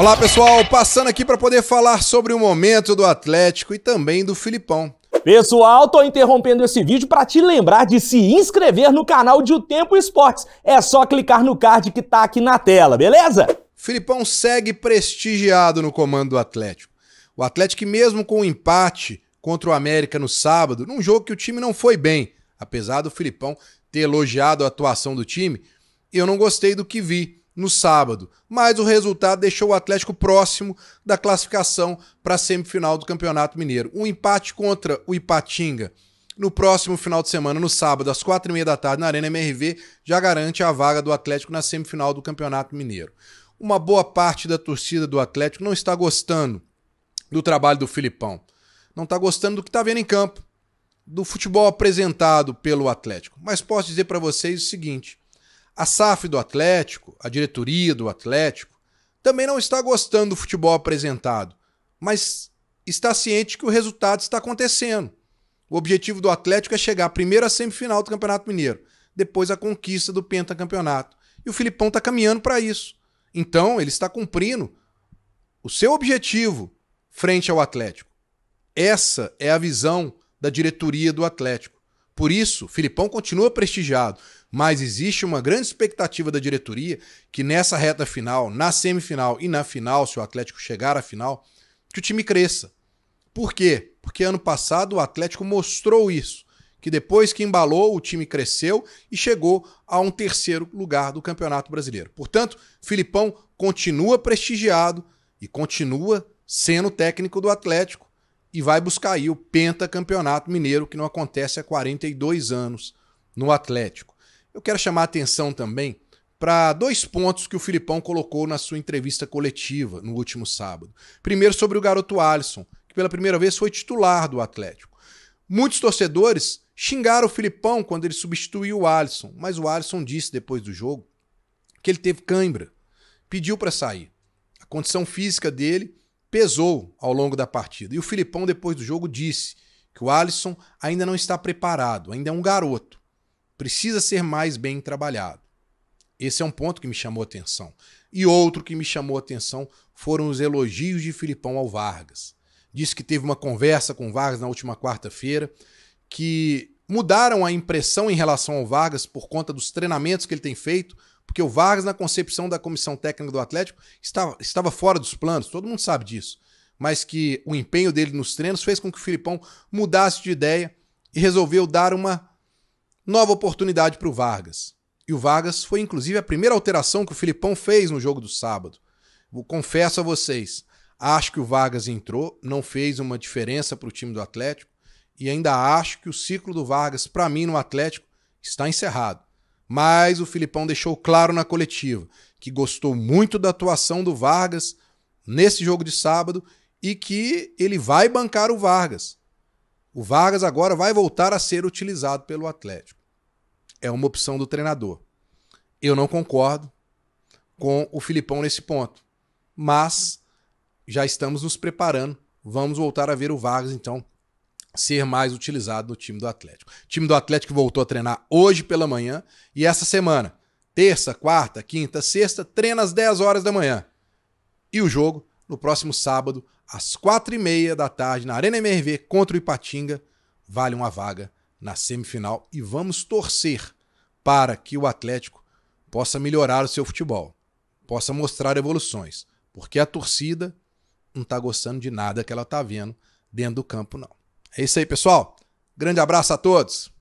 Olá pessoal, passando aqui para poder falar sobre o momento do Atlético e também do Filipão. Pessoal, tô interrompendo esse vídeo para te lembrar de se inscrever no canal de O Tempo Esportes. É só clicar no card que tá aqui na tela, beleza? Filipão segue prestigiado no comando do Atlético. O Atlético, mesmo com o um empate contra o América no sábado, num jogo que o time não foi bem, apesar do Filipão ter elogiado a atuação do time, eu não gostei do que vi no sábado, mas o resultado deixou o Atlético próximo da classificação para a semifinal do Campeonato Mineiro. Um empate contra o Ipatinga no próximo final de semana, no sábado, às quatro e meia da tarde, na Arena MRV, já garante a vaga do Atlético na semifinal do Campeonato Mineiro. Uma boa parte da torcida do Atlético não está gostando do trabalho do Filipão. Não está gostando do que está vendo em campo, do futebol apresentado pelo Atlético. Mas posso dizer para vocês o seguinte: a SAF do Atlético, a diretoria do Atlético, também não está gostando do futebol apresentado, mas está ciente que o resultado está acontecendo. O objetivo do Atlético é chegar primeiro à semifinal do Campeonato Mineiro, depois à conquista do pentacampeonato. E o Filipão está caminhando para isso. Então, ele está cumprindo o seu objetivo frente ao Atlético. Essa é a visão da diretoria do Atlético. Por isso, Filipão continua prestigiado, mas existe uma grande expectativa da diretoria que nessa reta final, na semifinal e na final, se o Atlético chegar à final, que o time cresça. Por quê? Porque ano passado o Atlético mostrou isso, que depois que embalou, o time cresceu e chegou a um terceiro lugar do Campeonato Brasileiro. Portanto, Filipão continua prestigiado e continua sendo técnico do Atlético e vai buscar aí o pentacampeonato mineiro que não acontece há 42 anos no Atlético. Eu quero chamar a atenção também para dois pontos que o Filipão colocou na sua entrevista coletiva no último sábado. Primeiro sobre o garoto Alisson, que pela primeira vez foi titular do Atlético. Muitos torcedores xingaram o Filipão quando ele substituiu o Alisson, mas o Alisson disse depois do jogo que ele teve cãibra, pediu para sair. A condição física dele pesou ao longo da partida. E o Filipão, depois do jogo, disse que o Alisson ainda não está preparado, ainda é um garoto, precisa ser mais bem trabalhado. Esse é um ponto que me chamou atenção. E outro que me chamou atenção foram os elogios de Filipão ao Vargas. Disse que teve uma conversa com o Vargas na última quarta-feira, que mudaram a impressão em relação ao Vargas por conta dos treinamentos que ele tem feito, porque o Vargas, na concepção da comissão técnica do Atlético, estava, estava fora dos planos, todo mundo sabe disso. Mas que o empenho dele nos treinos fez com que o Filipão mudasse de ideia e resolveu dar uma nova oportunidade para o Vargas. E o Vargas foi inclusive a primeira alteração que o Filipão fez no jogo do sábado. confesso a vocês, acho que o Vargas entrou, não fez uma diferença para o time do Atlético e ainda acho que o ciclo do Vargas, para mim, no Atlético, está encerrado. Mas o Filipão deixou claro na coletiva que gostou muito da atuação do Vargas nesse jogo de sábado e que ele vai bancar o Vargas. O Vargas agora vai voltar a ser utilizado pelo Atlético. É uma opção do treinador. Eu não concordo com o Filipão nesse ponto, mas já estamos nos preparando. Vamos voltar a ver o Vargas então ser mais utilizado no time do Atlético. O time do Atlético voltou a treinar hoje pela manhã e essa semana, terça, quarta, quinta, sexta, treina às 10 horas da manhã. E o jogo no próximo sábado, às quatro e meia da tarde, na Arena MRV contra o Ipatinga, vale uma vaga na semifinal e vamos torcer para que o Atlético possa melhorar o seu futebol, possa mostrar evoluções, porque a torcida não está gostando de nada que ela está vendo dentro do campo, não. É isso aí, pessoal. Grande abraço a todos.